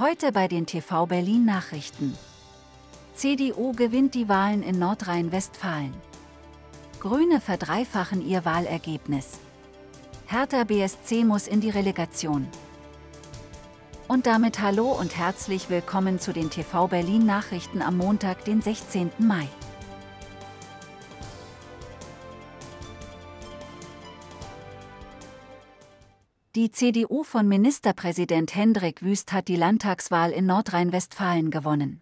Heute bei den TV Berlin Nachrichten. CDU gewinnt die Wahlen in Nordrhein-Westfalen. Grüne verdreifachen ihr Wahlergebnis. Hertha BSC muss in die Relegation. Und damit hallo und herzlich willkommen zu den TV Berlin Nachrichten am Montag, den 16. Mai. Die CDU von Ministerpräsident Hendrik Wüst hat die Landtagswahl in Nordrhein-Westfalen gewonnen.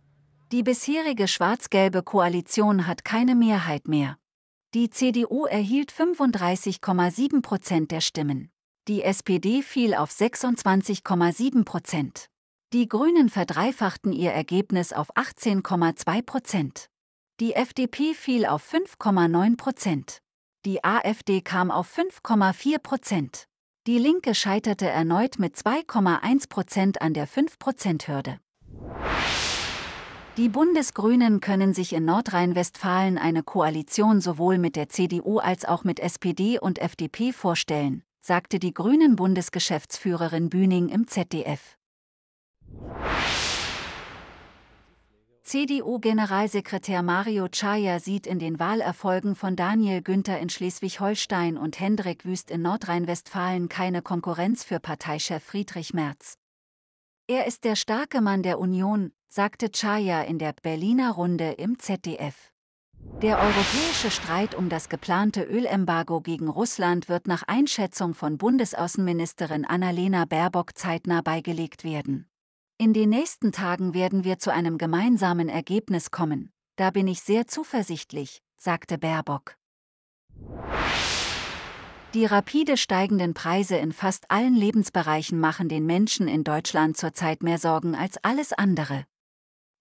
Die bisherige schwarz-gelbe Koalition hat keine Mehrheit mehr. Die CDU erhielt 35,7 Prozent der Stimmen. Die SPD fiel auf 26,7 Prozent. Die Grünen verdreifachten ihr Ergebnis auf 18,2 Prozent. Die FDP fiel auf 5,9 Prozent. Die AfD kam auf 5,4 Prozent. Die Linke scheiterte erneut mit 2,1 Prozent an der 5-Prozent-Hürde. Die Bundesgrünen können sich in Nordrhein-Westfalen eine Koalition sowohl mit der CDU als auch mit SPD und FDP vorstellen, sagte die Grünen Bundesgeschäftsführerin Bühning im ZDF. CDU-Generalsekretär Mario Chaya sieht in den Wahlerfolgen von Daniel Günther in Schleswig-Holstein und Hendrik Wüst in Nordrhein-Westfalen keine Konkurrenz für Parteichef Friedrich Merz. Er ist der starke Mann der Union, sagte Chaya in der Berliner Runde im ZDF. Der europäische Streit um das geplante Ölembargo gegen Russland wird nach Einschätzung von Bundesaußenministerin Annalena Baerbock zeitnah beigelegt werden. In den nächsten Tagen werden wir zu einem gemeinsamen Ergebnis kommen, da bin ich sehr zuversichtlich, sagte Baerbock. Die rapide steigenden Preise in fast allen Lebensbereichen machen den Menschen in Deutschland zurzeit mehr Sorgen als alles andere.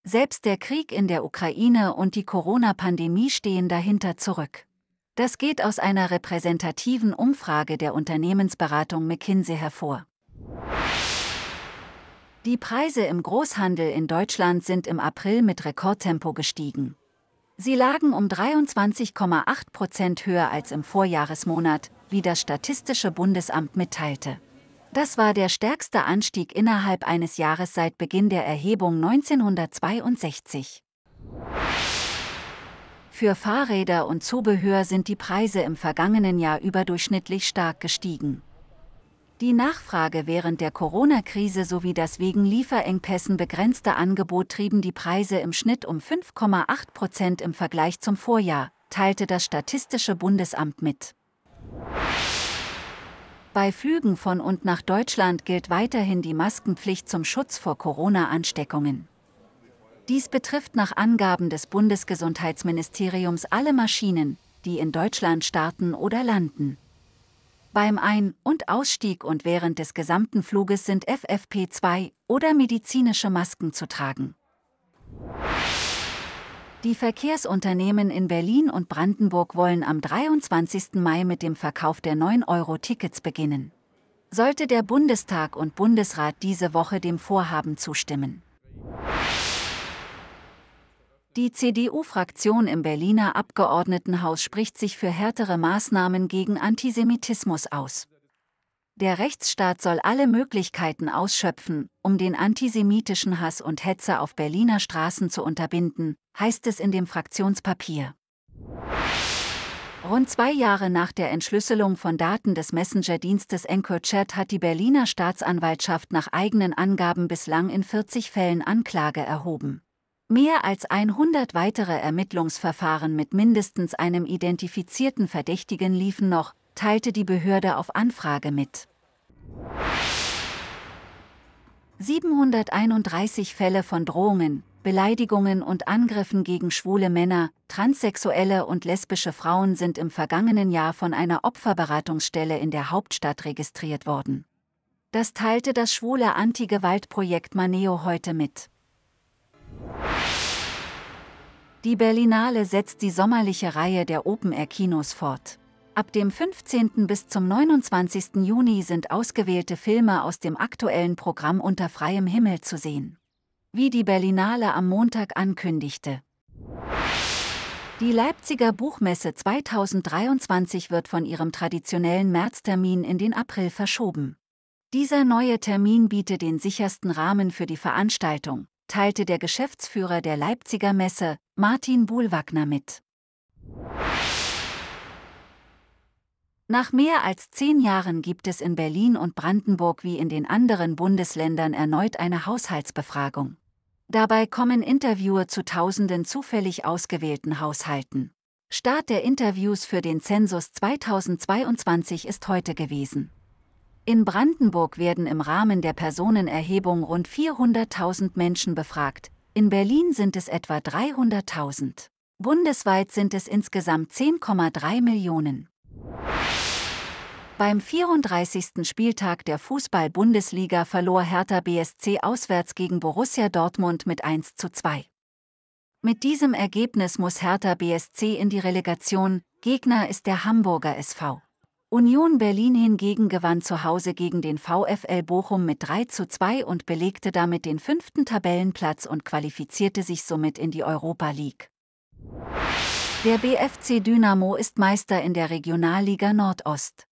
Selbst der Krieg in der Ukraine und die Corona-Pandemie stehen dahinter zurück. Das geht aus einer repräsentativen Umfrage der Unternehmensberatung McKinsey hervor. Die Preise im Großhandel in Deutschland sind im April mit Rekordtempo gestiegen. Sie lagen um 23,8 Prozent höher als im Vorjahresmonat, wie das Statistische Bundesamt mitteilte. Das war der stärkste Anstieg innerhalb eines Jahres seit Beginn der Erhebung 1962. Für Fahrräder und Zubehör sind die Preise im vergangenen Jahr überdurchschnittlich stark gestiegen. Die Nachfrage während der Corona-Krise sowie das wegen Lieferengpässen begrenzte Angebot trieben die Preise im Schnitt um 5,8 Prozent im Vergleich zum Vorjahr, teilte das Statistische Bundesamt mit. Bei Flügen von und nach Deutschland gilt weiterhin die Maskenpflicht zum Schutz vor Corona-Ansteckungen. Dies betrifft nach Angaben des Bundesgesundheitsministeriums alle Maschinen, die in Deutschland starten oder landen beim Ein- und Ausstieg und während des gesamten Fluges sind FFP2 oder medizinische Masken zu tragen. Die Verkehrsunternehmen in Berlin und Brandenburg wollen am 23. Mai mit dem Verkauf der 9-Euro-Tickets beginnen. Sollte der Bundestag und Bundesrat diese Woche dem Vorhaben zustimmen. Die CDU-Fraktion im Berliner Abgeordnetenhaus spricht sich für härtere Maßnahmen gegen Antisemitismus aus. Der Rechtsstaat soll alle Möglichkeiten ausschöpfen, um den antisemitischen Hass und Hetze auf Berliner Straßen zu unterbinden, heißt es in dem Fraktionspapier. Rund zwei Jahre nach der Entschlüsselung von Daten des Messenger-Dienstes EncoChat hat die Berliner Staatsanwaltschaft nach eigenen Angaben bislang in 40 Fällen Anklage erhoben. Mehr als 100 weitere Ermittlungsverfahren mit mindestens einem identifizierten Verdächtigen liefen noch, teilte die Behörde auf Anfrage mit. 731 Fälle von Drohungen, Beleidigungen und Angriffen gegen schwule Männer, transsexuelle und lesbische Frauen sind im vergangenen Jahr von einer Opferberatungsstelle in der Hauptstadt registriert worden. Das teilte das schwule Anti-Gewalt-Projekt Maneo heute mit. Die Berlinale setzt die sommerliche Reihe der Open-Air-Kinos fort. Ab dem 15. bis zum 29. Juni sind ausgewählte Filme aus dem aktuellen Programm unter freiem Himmel zu sehen. Wie die Berlinale am Montag ankündigte. Die Leipziger Buchmesse 2023 wird von ihrem traditionellen Märztermin in den April verschoben. Dieser neue Termin bietet den sichersten Rahmen für die Veranstaltung, teilte der Geschäftsführer der Leipziger Messe, Martin Buhlwagner mit. Nach mehr als zehn Jahren gibt es in Berlin und Brandenburg wie in den anderen Bundesländern erneut eine Haushaltsbefragung. Dabei kommen Interviewer zu tausenden zufällig ausgewählten Haushalten. Start der Interviews für den Zensus 2022 ist heute gewesen. In Brandenburg werden im Rahmen der Personenerhebung rund 400.000 Menschen befragt, in Berlin sind es etwa 300.000. Bundesweit sind es insgesamt 10,3 Millionen. Beim 34. Spieltag der Fußball-Bundesliga verlor Hertha BSC auswärts gegen Borussia Dortmund mit 1 zu 2. Mit diesem Ergebnis muss Hertha BSC in die Relegation, Gegner ist der Hamburger SV. Union Berlin hingegen gewann zu Hause gegen den VfL Bochum mit 3 zu 2 und belegte damit den fünften Tabellenplatz und qualifizierte sich somit in die Europa League. Der BFC Dynamo ist Meister in der Regionalliga Nordost.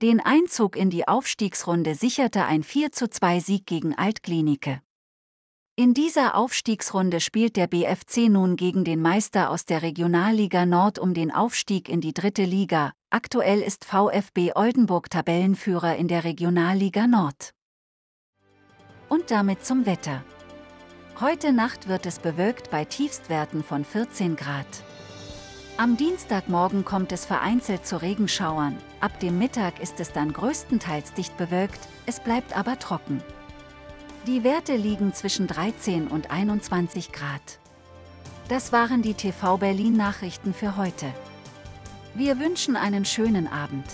Den Einzug in die Aufstiegsrunde sicherte ein 4 zu 2 Sieg gegen Altklinike. In dieser Aufstiegsrunde spielt der BFC nun gegen den Meister aus der Regionalliga Nord um den Aufstieg in die dritte Liga. Aktuell ist VfB Oldenburg Tabellenführer in der Regionalliga Nord. Und damit zum Wetter. Heute Nacht wird es bewölkt bei Tiefstwerten von 14 Grad. Am Dienstagmorgen kommt es vereinzelt zu Regenschauern, ab dem Mittag ist es dann größtenteils dicht bewölkt, es bleibt aber trocken. Die Werte liegen zwischen 13 und 21 Grad. Das waren die TV Berlin Nachrichten für heute. Wir wünschen einen schönen Abend.